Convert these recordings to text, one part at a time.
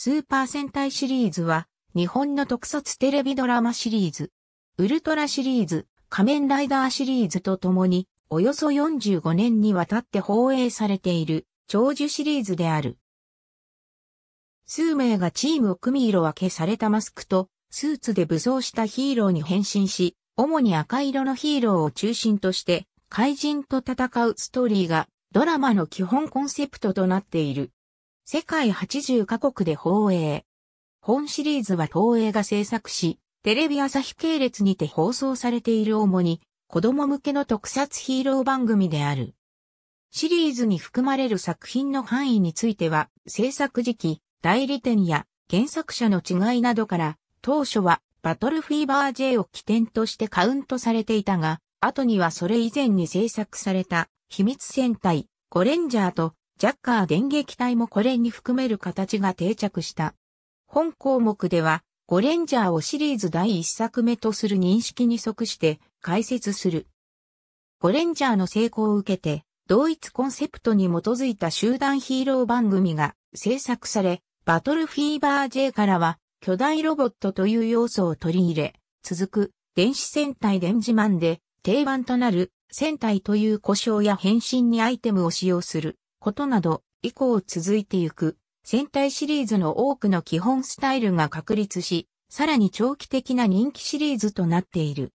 スーパー戦隊シリーズは、日本の特撮テレビドラマシリーズ、ウルトラシリーズ、仮面ライダーシリーズとともに、およそ45年にわたって放映されている、長寿シリーズである。数名がチームを組み色分けされたマスクと、スーツで武装したヒーローに変身し、主に赤色のヒーローを中心として、怪人と戦うストーリーが、ドラマの基本コンセプトとなっている。世界80カ国で放映。本シリーズは東映が制作し、テレビ朝日系列にて放送されている主に、子供向けの特撮ヒーロー番組である。シリーズに含まれる作品の範囲については、制作時期、代理店や原作者の違いなどから、当初はバトルフィーバー J を起点としてカウントされていたが、後にはそれ以前に制作された秘密戦隊、ゴレンジャーとジャッカー電撃隊もこれに含める形が定着した。本項目では、ゴレンジャーをシリーズ第1作目とする認識に即して解説する。ゴレンジャーの成功を受けて、同一コンセプトに基づいた集団ヒーロー番組が制作され、バトルフィーバー J からは巨大ロボットという要素を取り入れ、続く電子戦隊電磁マンで定番となる戦隊という故障や変身にアイテムを使用することなど、以降続いてゆく、戦隊シリーズの多くの基本スタイルが確立し、さらに長期的な人気シリーズとなっている。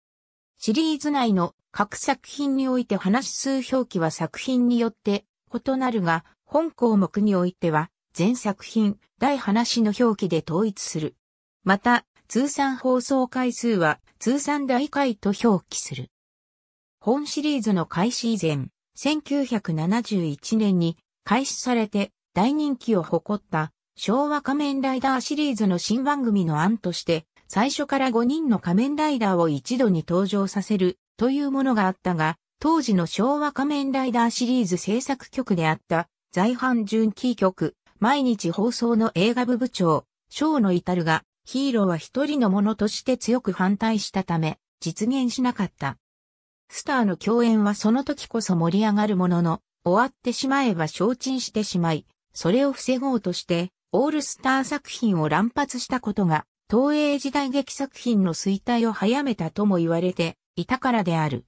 シリーズ内の各作品において話数表記は作品によって異なるが、本項目においては、全作品、第話の表記で統一する。また、通算放送回数は通算大回と表記する。本シリーズの開始以前、1971年に開始されて大人気を誇った昭和仮面ライダーシリーズの新番組の案として最初から5人の仮面ライダーを一度に登場させるというものがあったが当時の昭和仮面ライダーシリーズ制作局であった在阪純キー局毎日放送の映画部部長小野至がヒーローは一人のものとして強く反対したため実現しなかった。スターの共演はその時こそ盛り上がるものの、終わってしまえば承知してしまい、それを防ごうとして、オールスター作品を乱発したことが、東映時代劇作品の衰退を早めたとも言われていたからである。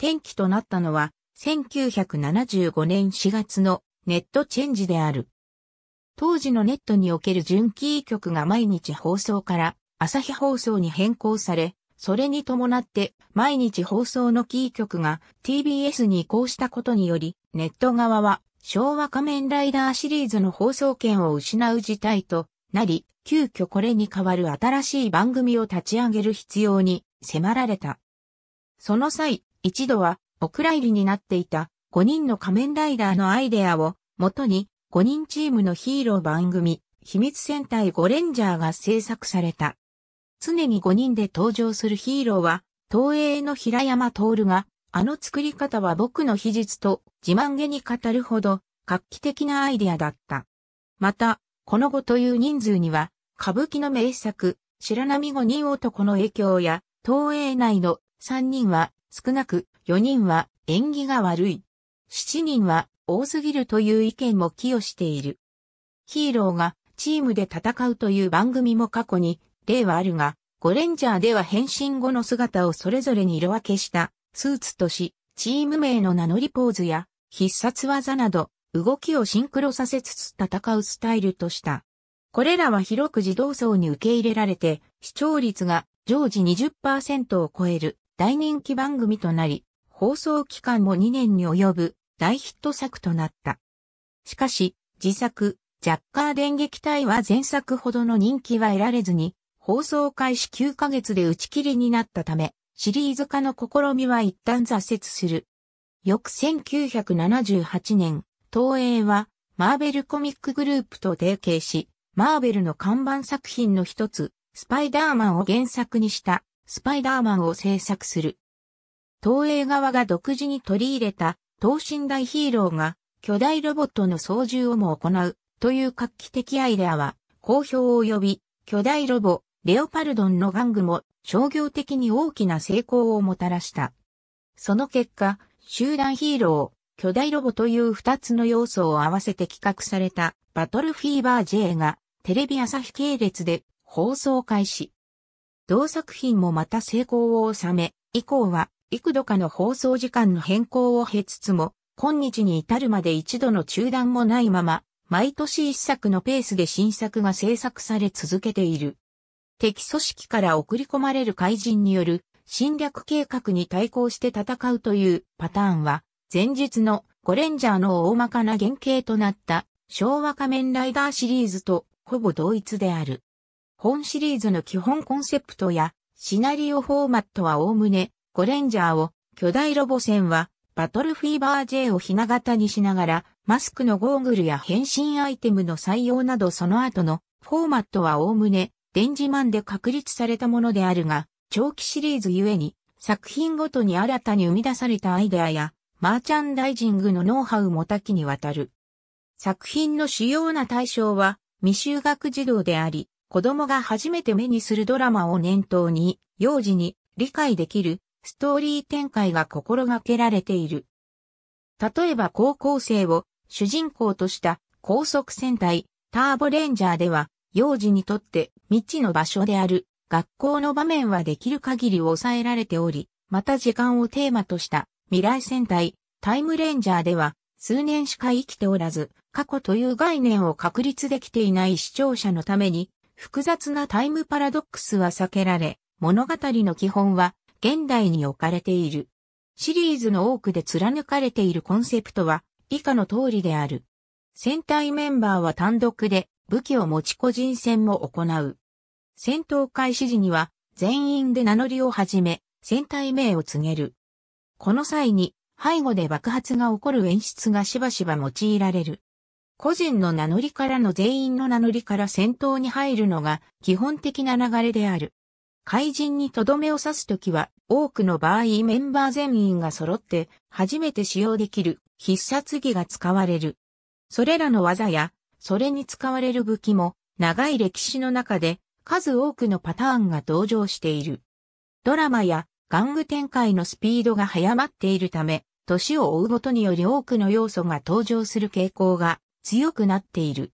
転機となったのは、1975年4月のネットチェンジである。当時のネットにおける純キー局が毎日放送から朝日放送に変更され、それに伴って毎日放送のキー局が TBS に移行したことにより、ネット側は昭和仮面ライダーシリーズの放送権を失う事態となり、急遽これに代わる新しい番組を立ち上げる必要に迫られた。その際、一度はお蔵入りになっていた5人の仮面ライダーのアイデアを元に5人チームのヒーロー番組秘密戦隊ゴレンジャーが制作された。常に5人で登場するヒーローは、東映の平山徹が、あの作り方は僕の秘術と自慢げに語るほど画期的なアイデアだった。また、この後という人数には、歌舞伎の名作、白波五人男の影響や、東映内の3人は少なく、4人は縁起が悪い。7人は多すぎるという意見も寄与している。ヒーローがチームで戦うという番組も過去に例はあるが、ゴレンジャーでは変身後の姿をそれぞれに色分けしたスーツとし、チーム名の名乗りポーズや必殺技など動きをシンクロさせつつ戦うスタイルとした。これらは広く自動層に受け入れられて視聴率が常時20%を超える大人気番組となり、放送期間も2年に及ぶ大ヒット作となった。しかし、自作、ジャッカー電撃隊は前作ほどの人気は得られずに、放送開始9ヶ月で打ち切りになったため、シリーズ化の試みは一旦挫折する。翌1978年、東映は、マーベルコミックグループと提携し、マーベルの看板作品の一つ、スパイダーマンを原作にしたスパイダーマンを制作する。東映側が独自に取り入れた等身大ヒーローが巨大ロボットの操縦をも行うという画期的アイデアは好評を呼び、巨大ロボレオパルドンの玩具も商業的に大きな成功をもたらした。その結果、集団ヒーロー、巨大ロボという二つの要素を合わせて企画されたバトルフィーバー J がテレビ朝日系列で放送開始。同作品もまた成功を収め、以降は幾度かの放送時間の変更を経つつも、今日に至るまで一度の中断もないまま、毎年一作のペースで新作が制作され続けている。敵組織から送り込まれる怪人による侵略計画に対抗して戦うというパターンは、前日のゴレンジャーの大まかな原型となった昭和仮面ライダーシリーズとほぼ同一である。本シリーズの基本コンセプトやシナリオフォーマットはおおむねゴレンジャーを巨大ロボ戦はバトルフィーバー J をひな形にしながらマスクのゴーグルや変身アイテムの採用などその後のフォーマットはおおむね電磁マンで確立されたものであるが、長期シリーズゆえに、作品ごとに新たに生み出されたアイデアや、マーチャンダイジングのノウハウも多岐にわたる。作品の主要な対象は、未就学児童であり、子供が初めて目にするドラマを念頭に、幼児に理解できるストーリー展開が心がけられている。例えば高校生を主人公とした高速戦隊ターボレンジャーでは幼児にとって未知の場所である学校の場面はできる限り抑えられており、また時間をテーマとした未来戦隊タイムレンジャーでは数年しか生きておらず、過去という概念を確立できていない視聴者のために複雑なタイムパラドックスは避けられ、物語の基本は現代に置かれている。シリーズの多くで貫かれているコンセプトは以下の通りである。戦隊メンバーは単独で武器を持ち個人戦も行う。戦闘開始時には全員で名乗りを始め、戦隊名を告げる。この際に背後で爆発が起こる演出がしばしば用いられる。個人の名乗りからの全員の名乗りから戦闘に入るのが基本的な流れである。怪人にとどめを刺すときは多くの場合メンバー全員が揃って初めて使用できる必殺技が使われる。それらの技やそれに使われる武器も、長い歴史の中で、数多くのパターンが登場している。ドラマや玩具展開のスピードが早まっているため、年を追うごとにより多くの要素が登場する傾向が強くなっている。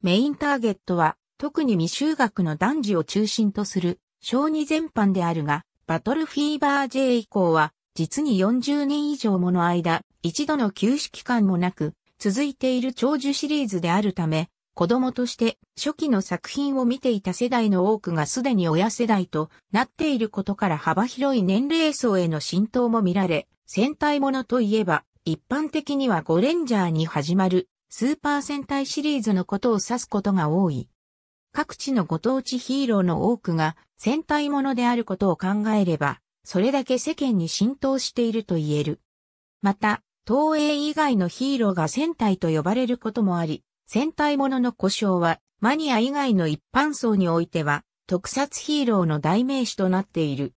メインターゲットは特に未就学の男児を中心とする小児全般であるが、バトルフィーバー J 以降は実に40年以上もの間、一度の休止期間もなく続いている長寿シリーズであるため、子供として初期の作品を見ていた世代の多くがすでに親世代となっていることから幅広い年齢層への浸透も見られ、戦隊ものといえば、一般的にはゴレンジャーに始まるスーパー戦隊シリーズのことを指すことが多い。各地のご当地ヒーローの多くが戦隊ものであることを考えれば、それだけ世間に浸透していると言える。また、東映以外のヒーローが戦隊と呼ばれることもあり、戦隊ものの故障は、マニア以外の一般層においては、特撮ヒーローの代名詞となっている。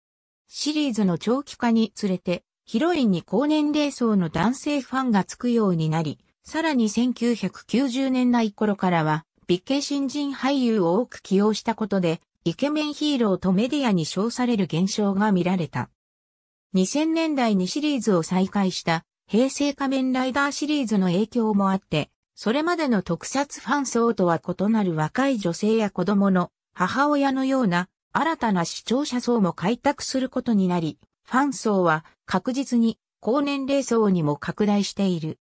シリーズの長期化につれて、ヒロインに高年齢層の男性ファンがつくようになり、さらに1990年代頃からは、美形新人俳優を多く起用したことで、イケメンヒーローとメディアに称される現象が見られた。2000年代にシリーズを再開した平成仮面ライダーシリーズの影響もあって、それまでの特撮ファン層とは異なる若い女性や子供の母親のような新たな視聴者層も開拓することになり、ファン層は確実に高年齢層にも拡大している。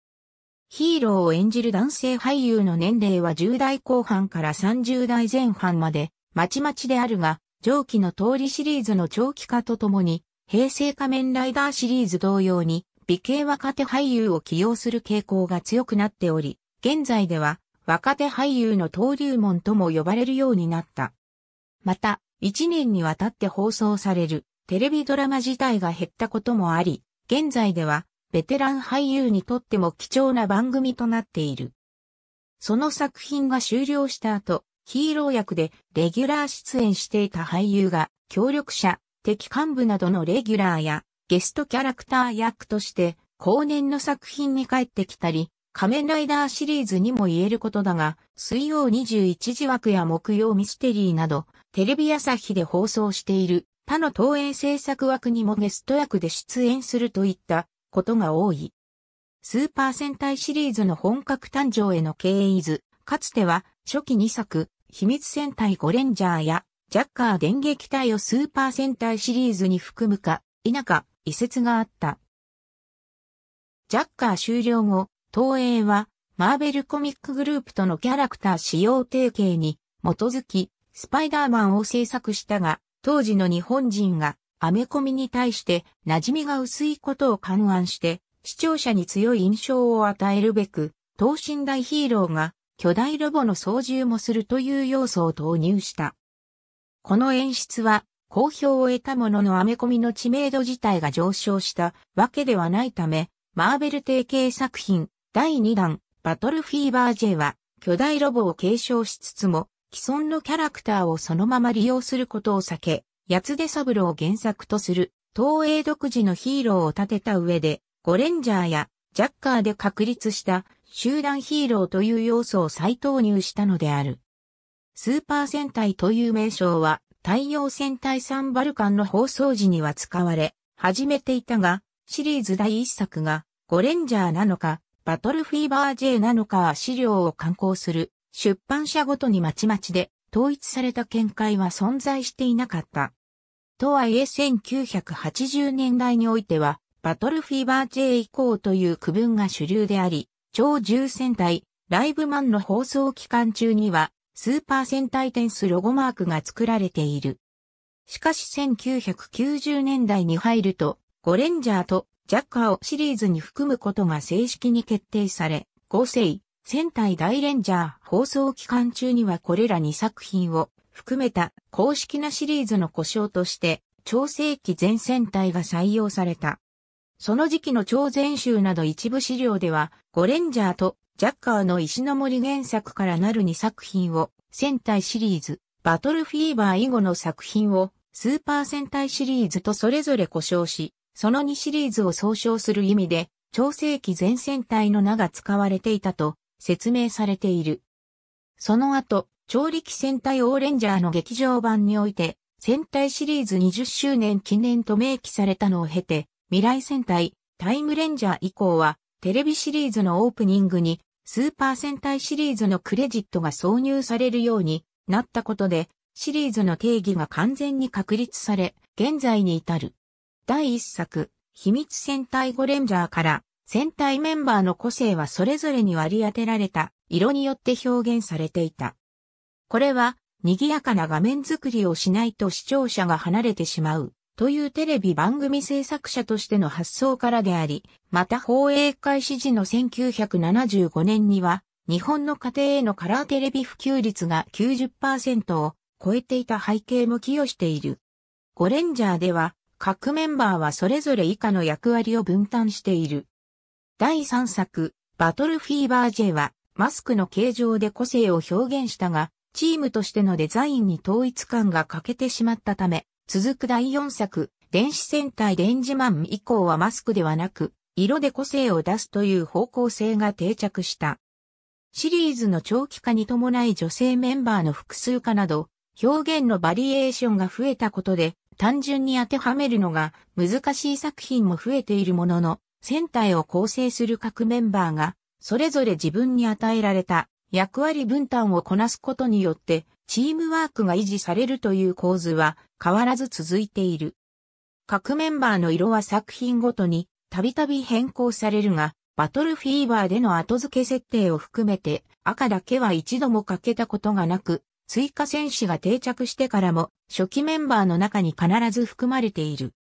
ヒーローを演じる男性俳優の年齢は10代後半から30代前半まで、まちまちであるが、上記の通りシリーズの長期化とともに、平成仮面ライダーシリーズ同様に、美形若手俳優を起用する傾向が強くなっており、現在では若手俳優の登竜門とも呼ばれるようになった。また、1年にわたって放送されるテレビドラマ自体が減ったこともあり、現在ではベテラン俳優にとっても貴重な番組となっている。その作品が終了した後、ヒーロー役でレギュラー出演していた俳優が協力者、敵幹部などのレギュラーやゲストキャラクター役として後年の作品に帰ってきたり、仮面ライダーシリーズにも言えることだが、水曜21時枠や木曜ミステリーなど、テレビ朝日で放送している他の東映制作枠にもゲスト役で出演するといったことが多い。スーパー戦隊シリーズの本格誕生への経緯図、かつては初期2作、秘密戦隊ゴレンジャーやジャッカー電撃隊をスーパー戦隊シリーズに含むか、否か、移設があった。ジャッカー終了後、東映はマーベルコミックグループとのキャラクター使用提携に基づきスパイダーマンを制作したが、当時の日本人がアメコミに対して馴染みが薄いことを勘案して視聴者に強い印象を与えるべく、等身大ヒーローが巨大ロボの操縦もするという要素を投入した。この演出は好評を得たもののアメコミの知名度自体が上昇したわけではないため、マーベル提携作品第2弾バトルフィーバー J は巨大ロボを継承しつつも既存のキャラクターをそのまま利用することを避け、八つでサブロを原作とする東映独自のヒーローを立てた上で、ゴレンジャーやジャッカーで確立した集団ヒーローという要素を再投入したのである。スーパー戦隊という名称は太陽戦隊サンバルカンの放送時には使われ、始めていたが、シリーズ第一作が、ゴレンジャーなのか、バトルフィーバー J なのかは資料を刊行する、出版社ごとにまちまちで、統一された見解は存在していなかった。とはいえ1980年代においては、バトルフィーバー J 以降という区分が主流であり、超重戦隊、ライブマンの放送期間中には、スーパー戦隊テンスロゴマークが作られている。しかし1990年代に入ると、ゴレンジャーとジャッカーをシリーズに含むことが正式に決定され、合成、戦隊大レンジャー放送期間中にはこれら2作品を含めた公式なシリーズの故障として、調世期全戦隊が採用された。その時期の超全集など一部資料では、ゴレンジャーとジャッカーの石の森原作からなる2作品を、戦隊シリーズ、バトルフィーバー以後の作品を、スーパー戦隊シリーズとそれぞれ故障し、その2シリーズを総称する意味で、調整機全戦隊の名が使われていたと説明されている。その後、調理器戦隊オーレンジャーの劇場版において、戦隊シリーズ20周年記念と明記されたのを経て、未来戦隊、タイムレンジャー以降は、テレビシリーズのオープニングに、スーパー戦隊シリーズのクレジットが挿入されるようになったことで、シリーズの定義が完全に確立され、現在に至る。第一作、秘密戦隊ゴレンジャーから、戦隊メンバーの個性はそれぞれに割り当てられた色によって表現されていた。これは、賑やかな画面作りをしないと視聴者が離れてしまうというテレビ番組制作者としての発想からであり、また放映開始時の1975年には、日本の家庭へのカラーテレビ普及率が90%を超えていた背景も寄与している。ゴレンジャーでは、各メンバーはそれぞれ以下の役割を分担している。第3作、バトルフィーバー J は、マスクの形状で個性を表現したが、チームとしてのデザインに統一感が欠けてしまったため、続く第4作、電子戦隊電磁マン以降はマスクではなく、色で個性を出すという方向性が定着した。シリーズの長期化に伴い女性メンバーの複数化など、表現のバリエーションが増えたことで、単純に当てはめるのが難しい作品も増えているものの、戦隊を構成する各メンバーが、それぞれ自分に与えられた役割分担をこなすことによって、チームワークが維持されるという構図は変わらず続いている。各メンバーの色は作品ごとにたびたび変更されるが、バトルフィーバーでの後付け設定を含めて赤だけは一度も欠けたことがなく、追加戦士が定着してからも初期メンバーの中に必ず含まれている。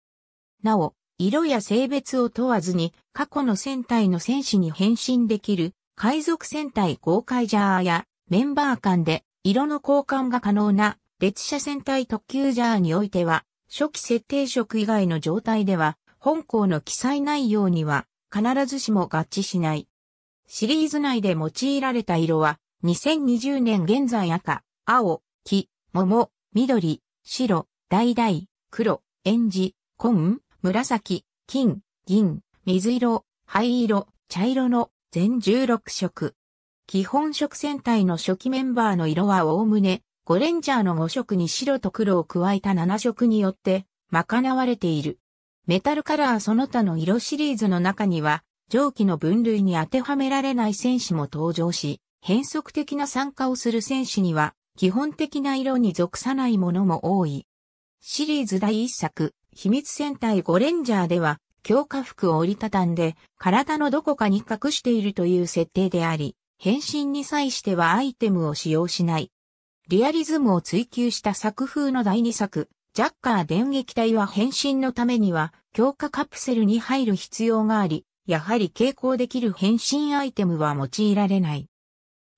なお、色や性別を問わずに過去の戦隊の戦士に変身できる海賊戦隊豪快ジャーやメンバー間で色の交換が可能な列車戦隊特急ジャーにおいては、初期設定色以外の状態では、本校の記載内容には必ずしも合致しない。シリーズ内で用いられた色は、2020年現在赤、青、黄、桃、緑、白、橙、黒、エンジ、紺、紫、金、銀、水色、灰色、茶色の全16色。基本色戦隊の初期メンバーの色はおおむね、ゴレンジャーの5色に白と黒を加えた7色によって賄われている。メタルカラーその他の色シリーズの中には、上記の分類に当てはめられない戦士も登場し、変則的な参加をする戦士には、基本的な色に属さないものも多い。シリーズ第1作、秘密戦隊ゴレンジャーでは、強化服を折りたたんで、体のどこかに隠しているという設定であり、変身に際してはアイテムを使用しない。リアリズムを追求した作風の第2作、ジャッカー電撃隊は変身のためには、強化カプセルに入る必要があり、やはり傾向できる変身アイテムは用いられない。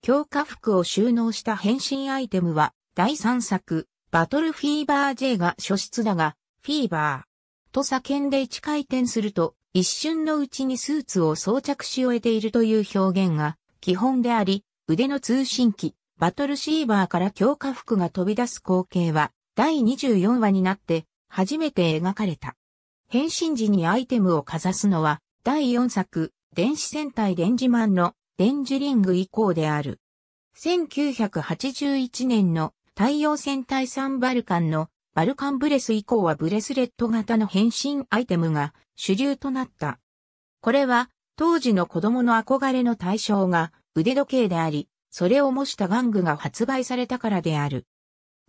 強化服を収納した変身アイテムは、第3作、バトルフィーバー J が初出だが、フィーバー。と叫んで一回転すると、一瞬のうちにスーツを装着し終えているという表現が基本であり、腕の通信機、バトルシーバーから強化服が飛び出す光景は、第24話になって初めて描かれた。変身時にアイテムをかざすのは、第4作、電子戦隊電磁マンの電磁リング以降である。1981年の太陽戦隊サンバルカンのバルカンブレス以降はブレスレット型の変身アイテムが主流となった。これは当時の子供の憧れの対象が腕時計であり、それを模した玩具が発売されたからである。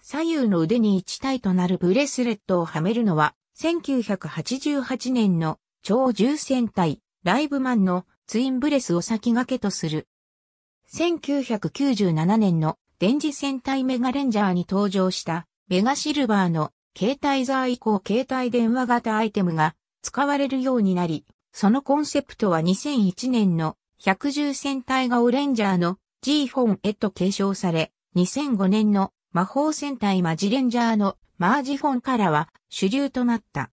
左右の腕に一体となるブレスレットをはめるのは、1988年の超重戦隊ライブマンのツインブレスを先駆けとする。1997年の電磁戦隊メガレンジャーに登場したメガシルバーの携帯座以降携帯電話型アイテムが使われるようになり、そのコンセプトは2001年の110戦隊がオレンジャーの G フォンへと継承され、2005年の魔法戦隊マジレンジャーのマージフォンからは主流となった。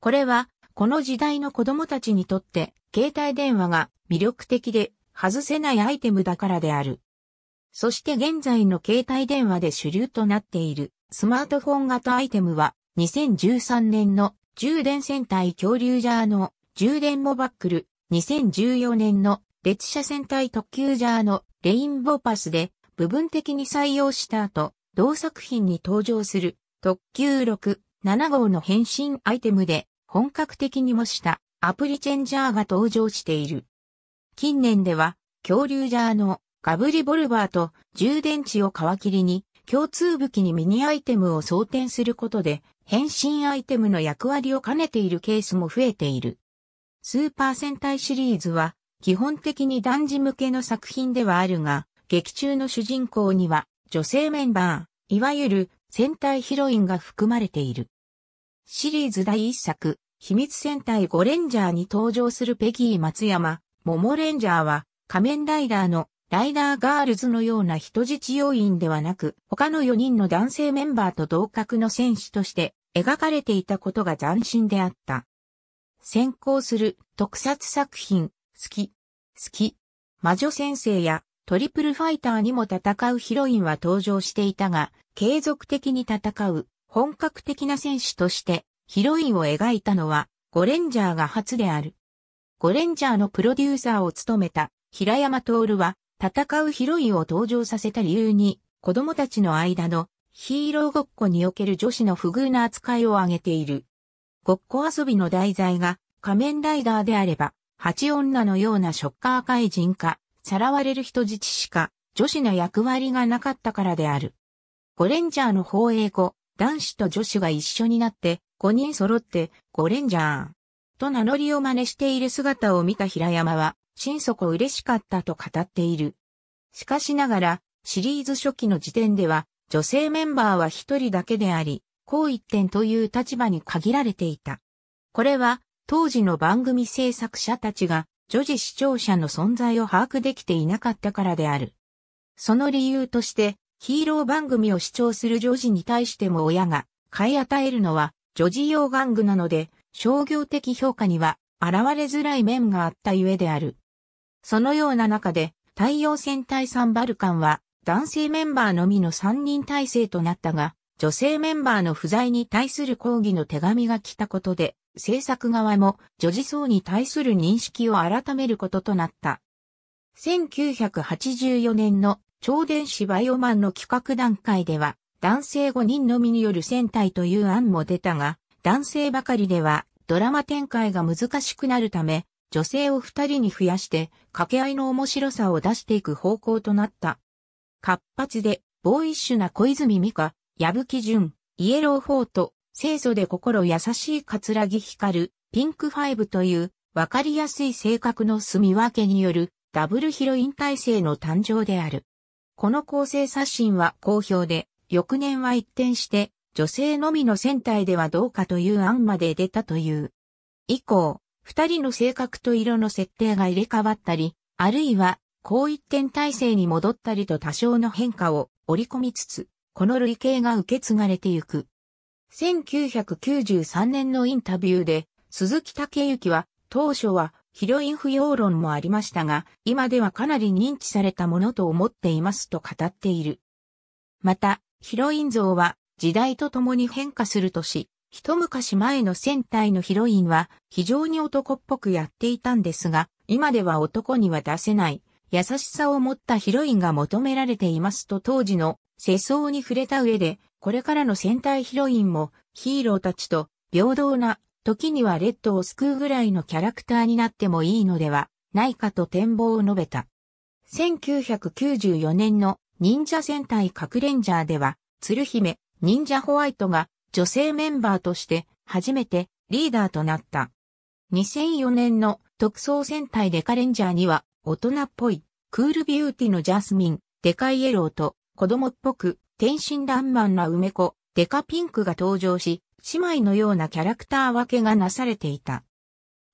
これは、この時代の子供たちにとって、携帯電話が魅力的で外せないアイテムだからである。そして現在の携帯電話で主流となっている。スマートフォン型アイテムは2013年の充電戦隊恐竜ジャーの充電モバックル、2014年の列車戦隊特急ジャーのレインボーパスで部分的に採用した後、同作品に登場する特急6、7号の変身アイテムで本格的に模したアプリチェンジャーが登場している。近年では恐竜ジャーのガブリボルバーと充電池を皮切りに共通武器にミニアイテムを装填することで、変身アイテムの役割を兼ねているケースも増えている。スーパー戦隊シリーズは、基本的に男児向けの作品ではあるが、劇中の主人公には、女性メンバー、いわゆる戦隊ヒロインが含まれている。シリーズ第1作、秘密戦隊ゴレンジャーに登場するペギー松山、モモレンジャーは、仮面ライダーのライダーガールズのような人質要員ではなく、他の4人の男性メンバーと同格の戦士として描かれていたことが斬新であった。先行する特撮作品、好き、好き、魔女先生やトリプルファイターにも戦うヒロインは登場していたが、継続的に戦う本格的な戦士としてヒロインを描いたのはゴレンジャーが初である。ゴレンジャーのプロデューサーを務めた平山徹は戦うヒロインを登場させた理由に、子供たちの間のヒーローごっこにおける女子の不遇な扱いを挙げている。ごっこ遊びの題材が仮面ライダーであれば、八女のようなショッカー怪人か、さらわれる人質しか女子の役割がなかったからである。ゴレンジャーの放映後、男子と女子が一緒になって5人揃ってゴレンジャーと名乗りを真似している姿を見た平山は心底嬉しかったと語っている。しかしながら、シリーズ初期の時点では、女性メンバーは一人だけであり、こう一点という立場に限られていた。これは、当時の番組制作者たちが、女児視聴者の存在を把握できていなかったからである。その理由として、ヒーロー番組を視聴する女児に対しても親が買い与えるのは女児用玩具なので、商業的評価には現れづらい面があったゆえである。そのような中で、太陽戦隊サンバルカンは、男性メンバーのみの3人体制となったが、女性メンバーの不在に対する抗議の手紙が来たことで、制作側も女児層に対する認識を改めることとなった。1984年の超電子バイオマンの企画段階では、男性5人のみによる戦隊という案も出たが、男性ばかりではドラマ展開が難しくなるため、女性を二人に増やして掛け合いの面白さを出していく方向となった。活発でボーイッシュな小泉美香、矢吹淳、イエローフォート、清楚で心優しい桂木光、ピンクファイブというわかりやすい性格の住み分けによるダブルヒロイン体制の誕生である。この構成刷新は好評で、翌年は一転して女性のみの戦隊ではどうかという案まで出たという。以降、二人の性格と色の設定が入れ替わったり、あるいは、こう一点体制に戻ったりと多少の変化を織り込みつつ、この類型が受け継がれてゆく。1993年のインタビューで、鈴木武之は、当初はヒロイン不要論もありましたが、今ではかなり認知されたものと思っていますと語っている。また、ヒロイン像は時代とともに変化するとし、一昔前の戦隊のヒロインは非常に男っぽくやっていたんですが、今では男には出せない優しさを持ったヒロインが求められていますと当時の世相に触れた上で、これからの戦隊ヒロインもヒーローたちと平等な時にはレッドを救うぐらいのキャラクターになってもいいのではないかと展望を述べた。1994年の忍者戦隊クレンジャーでは、鶴姫、忍者ホワイトが女性メンバーとして初めてリーダーとなった。2004年の特捜戦隊デカレンジャーには大人っぽいクールビューティのジャスミン、デカイエローと子供っぽく天真爛漫な梅子、デカピンクが登場し、姉妹のようなキャラクター分けがなされていた。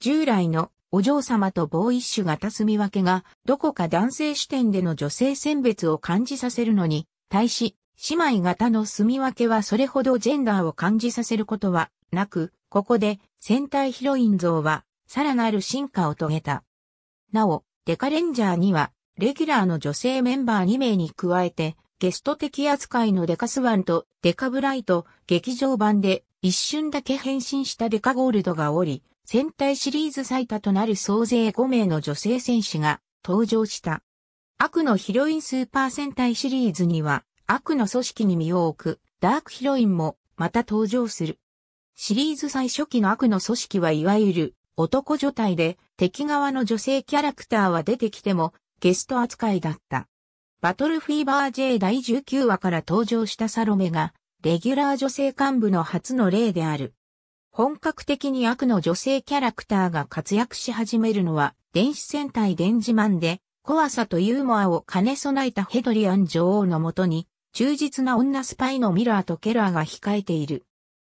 従来のお嬢様とボーイッシュ型住み分けが、どこか男性視点での女性選別を感じさせるのに、対し、姉妹型の住み分けはそれほどジェンダーを感じさせることはなく、ここで戦隊ヒロイン像はさらなる進化を遂げた。なお、デカレンジャーには、レギュラーの女性メンバー2名に加えて、ゲスト的扱いのデカスワンとデカブライト劇場版で一瞬だけ変身したデカゴールドがおり、戦隊シリーズ最多となる総勢5名の女性戦士が登場した。悪のヒロインスーパー戦隊シリーズには、悪の組織に身を置く、ダークヒロインも、また登場する。シリーズ最初期の悪の組織はいわゆる、男女体で、敵側の女性キャラクターは出てきても、ゲスト扱いだった。バトルフィーバー J 第19話から登場したサロメが、レギュラー女性幹部の初の例である。本格的に悪の女性キャラクターが活躍し始めるのは、電子戦隊電磁マンで、怖さとユーモアを兼ね備えたヘドリアン女王のもとに、忠実な女スパイのミラーとケラーが控えている。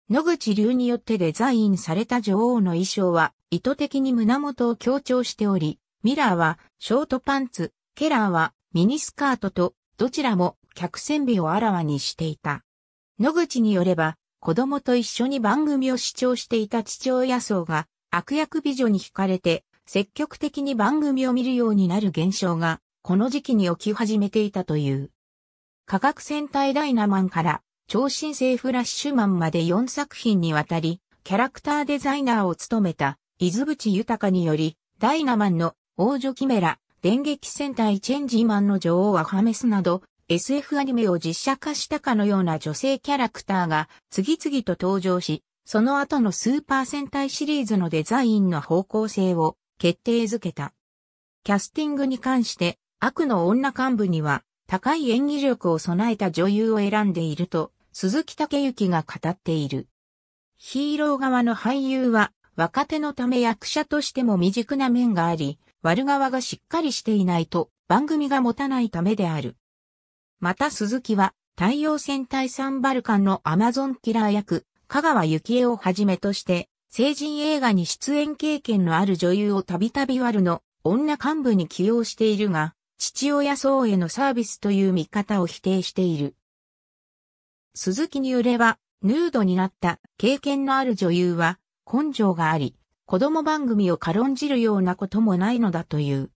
野口流によってデザインされた女王の衣装は意図的に胸元を強調しており、ミラーはショートパンツ、ケラーはミニスカートとどちらも客船美をあらわにしていた。野口によれば子供と一緒に番組を視聴していた父親層が悪役美女に惹かれて積極的に番組を見るようになる現象がこの時期に起き始めていたという。科学戦隊ダイナマンから超新星フラッシュマンまで4作品にわたり、キャラクターデザイナーを務めた、伊豆淵豊により、ダイナマンの王女キメラ、電撃戦隊チェンジマンの女王はハメスなど、SF アニメを実写化したかのような女性キャラクターが次々と登場し、その後のスーパー戦隊シリーズのデザインの方向性を決定づけた。キャスティングに関して、悪の女幹部には、高い演技力を備えた女優を選んでいると、鈴木武之が語っている。ヒーロー側の俳優は、若手のため役者としても未熟な面があり、悪側がしっかりしていないと番組が持たないためである。また鈴木は、太陽戦隊サンバルカンのアマゾンキラー役、香川幸恵をはじめとして、成人映画に出演経験のある女優をたびたび悪の女幹部に起用しているが、父親層へのサービスという見方を否定している。鈴木によれば、ヌードになった経験のある女優は根性があり、子供番組を軽んじるようなこともないのだという。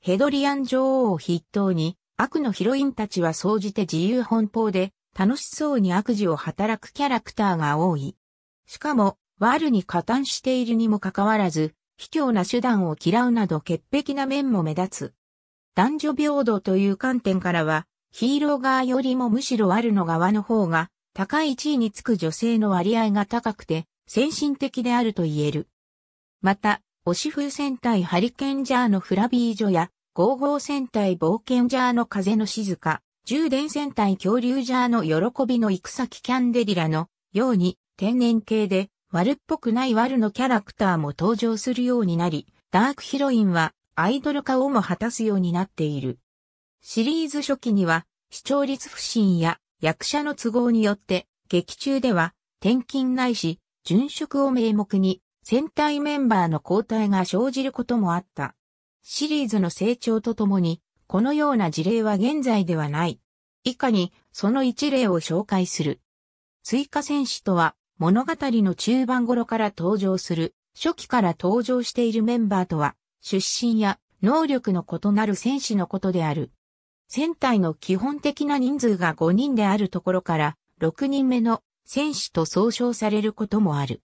ヘドリアン女王を筆頭に、悪のヒロインたちは総じて自由奔放で、楽しそうに悪事を働くキャラクターが多い。しかも、悪に加担しているにもかかわらず、卑怯な手段を嫌うなど潔癖な面も目立つ。男女平等という観点からは、ヒーロー側よりもむしろあるの側の方が、高い地位につく女性の割合が高くて、先進的であると言える。また、押し風戦隊ハリケンジャーのフラビージョや、ゴーゴー戦隊冒険ジャーの風の静か、充電戦隊恐竜ジャーの喜びの行く先キャンデリラのように天然系で悪っぽくない悪のキャラクターも登場するようになり、ダークヒロインはアイドル化をも果たすようになっている。シリーズ初期には、視聴率不振や役者の都合によって、劇中では、転勤ないし、殉職を名目に、戦隊メンバーの交代が生じることもあった。シリーズの成長とともに、このような事例は現在ではない。以下に、その一例を紹介する。追加戦士とは、物語の中盤頃から登場する、初期から登場しているメンバーとは、出身や能力の異なる選手のことである。戦隊の基本的な人数が5人であるところから、6人目の選手と総称されることもある。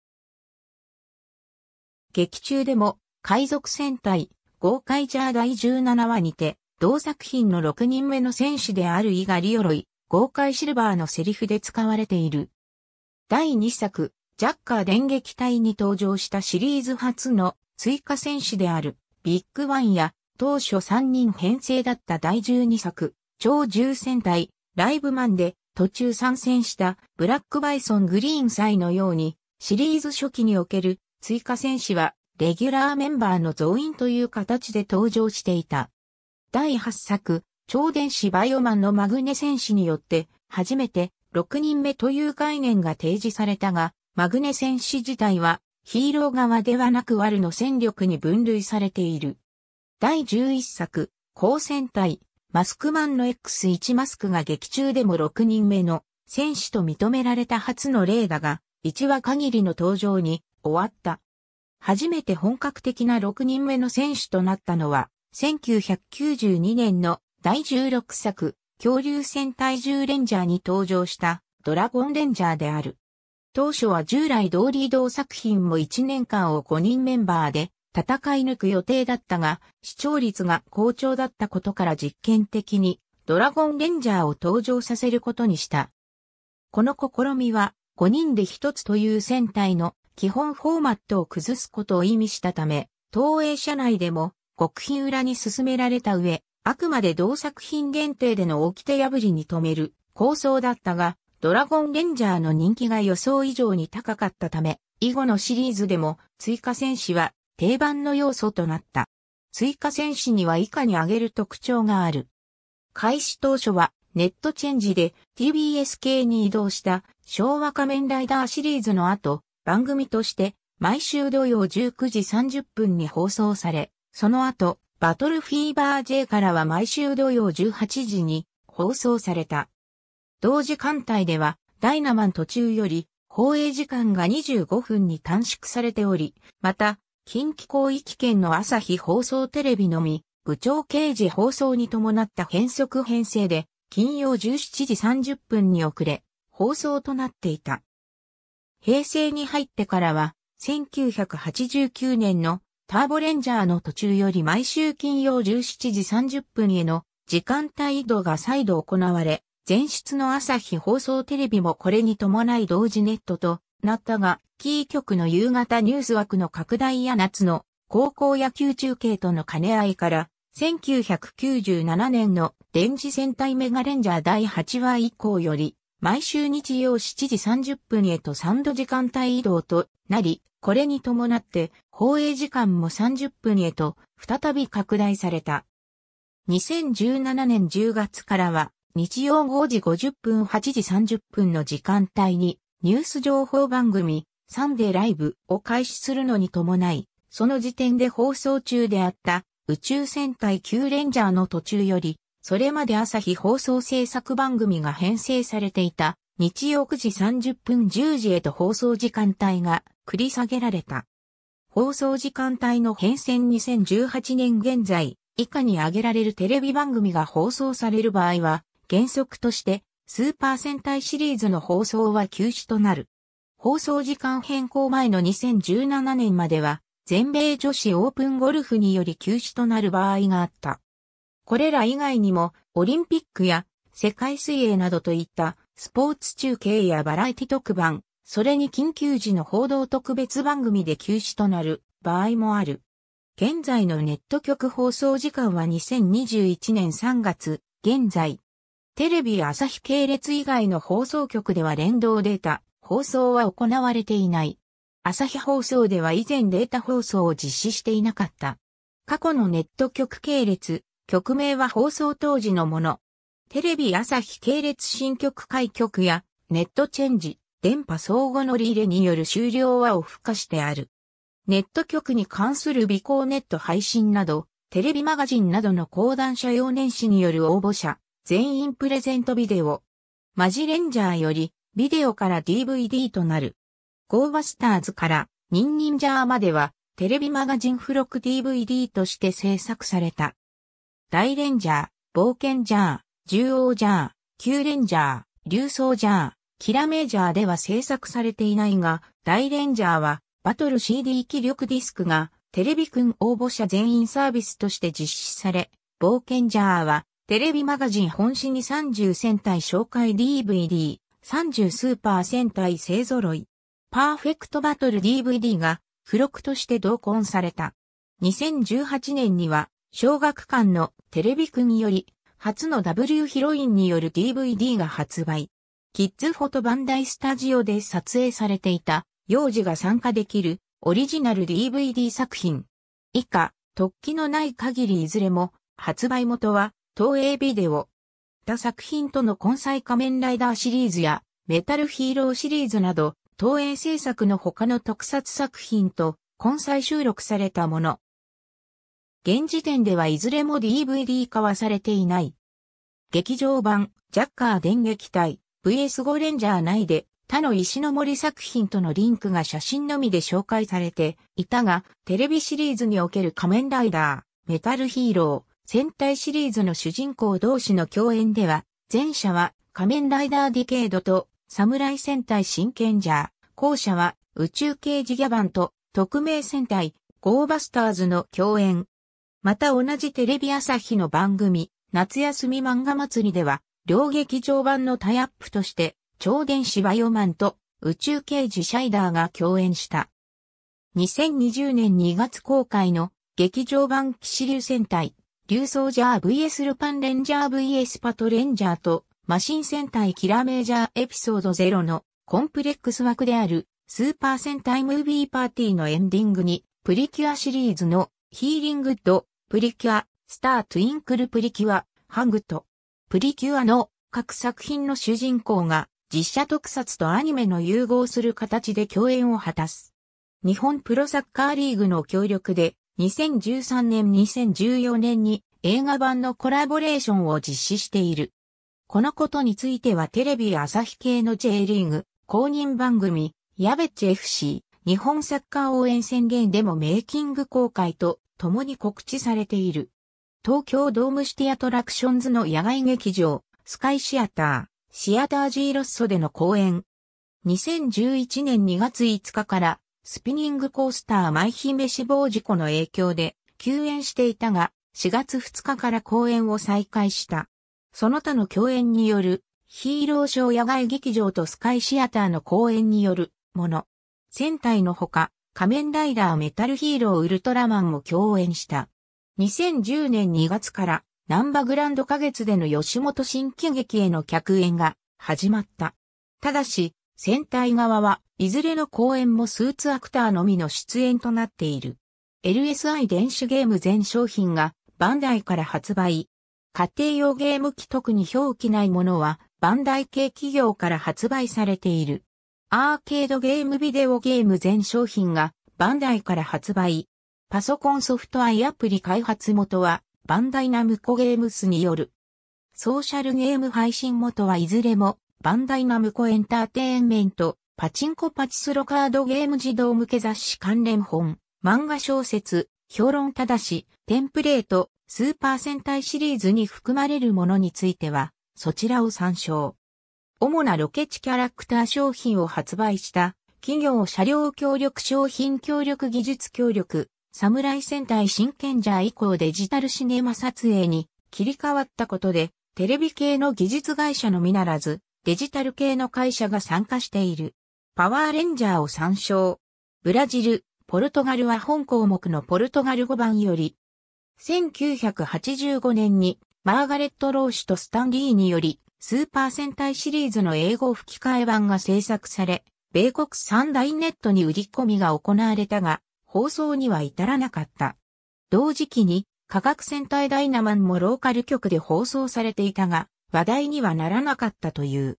劇中でも、海賊戦隊、ゴーカイジャー第17話にて、同作品の6人目の選手である伊賀リオロイ、ゴーカイシルバーのセリフで使われている。第2作、ジャッカー電撃隊に登場したシリーズ初の追加選手である。ビッグワンや、当初3人編成だった第12作、超重戦隊、ライブマンで途中参戦したブラックバイソングリーン祭のように、シリーズ初期における追加戦士は、レギュラーメンバーの増員という形で登場していた。第8作、超電子バイオマンのマグネ戦士によって、初めて6人目という概念が提示されたが、マグネ戦士自体はヒーロー側ではなくワルの戦力に分類されている。第11作、高戦隊、マスクマンの X1 マスクが劇中でも6人目の戦士と認められた初の例だが、1話限りの登場に終わった。初めて本格的な6人目の戦士となったのは、1992年の第16作、恐竜戦隊獣レンジャーに登場したドラゴンレンジャーである。当初は従来通り移動作品も1年間を5人メンバーで戦い抜く予定だったが、視聴率が好調だったことから実験的にドラゴンレンジャーを登場させることにした。この試みは5人で1つという戦隊の基本フォーマットを崩すことを意味したため、東映社内でも極品裏に進められた上、あくまで同作品限定での掟破りに止める構想だったが、ドラゴンレンジャーの人気が予想以上に高かったため、以後のシリーズでも追加戦士は定番の要素となった。追加戦士には以下に挙げる特徴がある。開始当初はネットチェンジで TBS 系に移動した昭和仮面ライダーシリーズの後、番組として毎週土曜19時30分に放送され、その後、バトルフィーバー J からは毎週土曜18時に放送された。同時間帯では、ダイナマン途中より、放映時間が25分に短縮されており、また、近畿広域圏の朝日放送テレビのみ、部長刑事放送に伴った変則編成で、金曜17時30分に遅れ、放送となっていた。平成に入ってからは、1989年のターボレンジャーの途中より毎週金曜17時30分への時間帯移動が再度行われ、前出の朝日放送テレビもこれに伴い同時ネットとなったが、キー局の夕方ニュース枠の拡大や夏の高校野球中継との兼ね合いから、1997年の電磁戦隊メガレンジャー第8話以降より、毎週日曜7時30分へと3度時間帯移動となり、これに伴って放映時間も30分へと再び拡大された。2017年10月からは日曜5時50分8時30分の時間帯にニュース情報番組サンデーライブを開始するのに伴い、その時点で放送中であった宇宙戦隊キューレンジャーの途中より、それまで朝日放送制作番組が編成されていた日曜9時30分10時へと放送時間帯が繰り下げられた。放送時間帯の変遷2018年現在以下に挙げられるテレビ番組が放送される場合は原則として、スーパー戦隊シリーズの放送は休止となる。放送時間変更前の2017年までは、全米女子オープンゴルフにより休止となる場合があった。これら以外にも、オリンピックや世界水泳などといったスポーツ中継やバラエティ特番、それに緊急時の報道特別番組で休止となる場合もある。現在のネット局放送時間は2021年3月、現在、テレビ朝日系列以外の放送局では連動データ放送は行われていない。朝日放送では以前データ放送を実施していなかった。過去のネット局系列、局名は放送当時のもの。テレビ朝日系列新局開局やネットチェンジ、電波相互乗り入れによる終了はオフ化してある。ネット局に関する備考ネット配信など、テレビマガジンなどの講談社用年誌による応募者、全員プレゼントビデオ。マジレンジャーより、ビデオから DVD となる。ゴーバスターズから、ニンニンジャーまでは、テレビマガジン付録 DVD として制作された。大レンジャー、冒険ジャー、獣王ジャー、旧レンジャー、竜装ジャー、キラメジャーでは制作されていないが、大レンジャーは、バトル CD 気力ディスクが、テレビくん応募者全員サービスとして実施され、冒険ジャーはテレビマガジン本誌に30戦隊紹介 DVD、30スーパー戦隊勢揃い。パーフェクトバトル DVD が付録として同梱された。2018年には、小学館のテレビくんより、初の W ヒロインによる DVD が発売。キッズフォトバンダイスタジオで撮影されていた、幼児が参加できるオリジナル DVD 作品。以下、突起のない限りいずれも、発売元は東映ビデオ。他作品との根菜仮面ライダーシリーズやメタルヒーローシリーズなど、東映制作の他の特撮作品と根菜収録されたもの。現時点ではいずれも DVD 化はされていない。劇場版、ジャッカー電撃隊、VS ゴレンジャー内で、他の石の森作品とのリンクが写真のみで紹介されていたが、テレビシリーズにおける仮面ライダー、メタルヒーロー、戦隊シリーズの主人公同士の共演では、前者は仮面ライダーディケードと侍戦隊シンケンジャー、後者は宇宙刑事ギャバンと特命戦隊ゴーバスターズの共演。また同じテレビ朝日の番組、夏休み漫画祭りでは、両劇場版のタイアップとして、超電子バイオマンと宇宙刑事シャイダーが共演した。2020年2月公開の劇場版騎士流戦隊竜ソージャー VS ルパンレンジャー VS パトレンジャーと、マシン戦隊キラメージャーエピソード0のコンプレックス枠であるスーパー戦隊ムービーパーティーのエンディングに、プリキュアシリーズのヒーリングッド、プリキュア、スタートゥインクルプリキュア、ハグと、プリキュアの各作品の主人公が実写特撮とアニメの融合する形で共演を果たす。日本プロサッカーリーグの協力で2013年2014年に映画版のコラボレーションを実施している。このことについてはテレビ朝日系の J リーグ公認番組ヤベッチ FC 日本サッカー応援宣言でもメイキング公開と共に告知されている。東京ドームシティアトラクションズの野外劇場スカイシアターシアタージーロッソでの公演2011年2月5日からスピニングコースター舞姫死亡事故の影響で休演していたが、4月2日から公演を再開した。その他の共演によるヒーローショー野外劇場とスカイシアターの公演によるもの。戦隊のほか、仮面ライダーメタルヒーローウルトラマンも共演した。2010年2月から、ナンバグランド花月での吉本新喜劇への客演が始まった。ただし、船体側はいずれの公演もスーツアクターのみの出演となっている。LSI 電子ゲーム全商品がバンダイから発売。家庭用ゲーム機特に表記ないものはバンダイ系企業から発売されている。アーケードゲームビデオゲーム全商品がバンダイから発売。パソコンソフトアイアプリ開発元はバンダイナムコゲームスによる。ソーシャルゲーム配信元はいずれもバンダイナムコエンターテインメント、パチンコパチスロカードゲーム児童向け雑誌関連本、漫画小説、評論ただし、テンプレート、スーパー戦隊シリーズに含まれるものについては、そちらを参照。主なロケ地キャラクター商品を発売した、企業車両協力商品協力技術協力、侍戦隊新賢者以降デジタルシネマ撮影に切り替わったことで、テレビ系の技術会社のみならず、デジタル系の会社が参加している。パワーレンジャーを参照。ブラジル、ポルトガルは本項目のポルトガル語版より、1985年にマーガレット・ローシュとスタンリーにより、スーパー戦隊シリーズの英語吹き替え版が制作され、米国三大ネットに売り込みが行われたが、放送には至らなかった。同時期に、科学戦隊ダイナマンもローカル局で放送されていたが、話題にはならなかったという。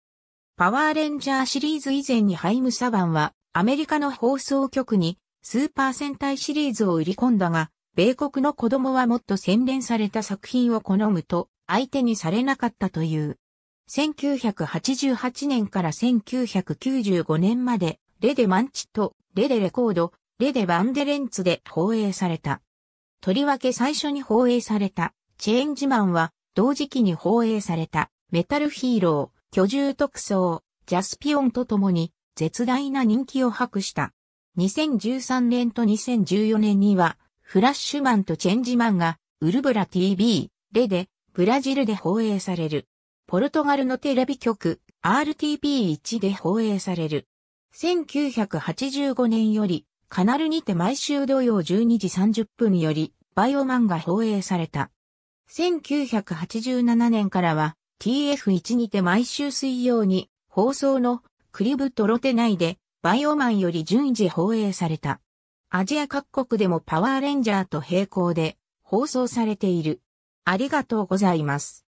パワーレンジャーシリーズ以前にハイムサバンはアメリカの放送局にスーパー戦隊シリーズを売り込んだが、米国の子供はもっと洗練された作品を好むと相手にされなかったという。1988年から1995年まで、レデマンチとレデレコード、レデバンデレンツで放映された。とりわけ最初に放映された、チェーンジマンは、同時期に放映されたメタルヒーロー、居住特捜、ジャスピオンと共に絶大な人気を博した。2013年と2014年には、フラッシュマンとチェンジマンが、ウルブラ TV、レで、ブラジルで放映される。ポルトガルのテレビ局、RTP1 で放映される。1985年より、カナルにて毎週土曜12時30分より、バイオマンが放映された。1987年からは TF1 にて毎週水曜に放送のクリブトロテ内でバイオマンより順次放映された。アジア各国でもパワーレンジャーと並行で放送されている。ありがとうございます。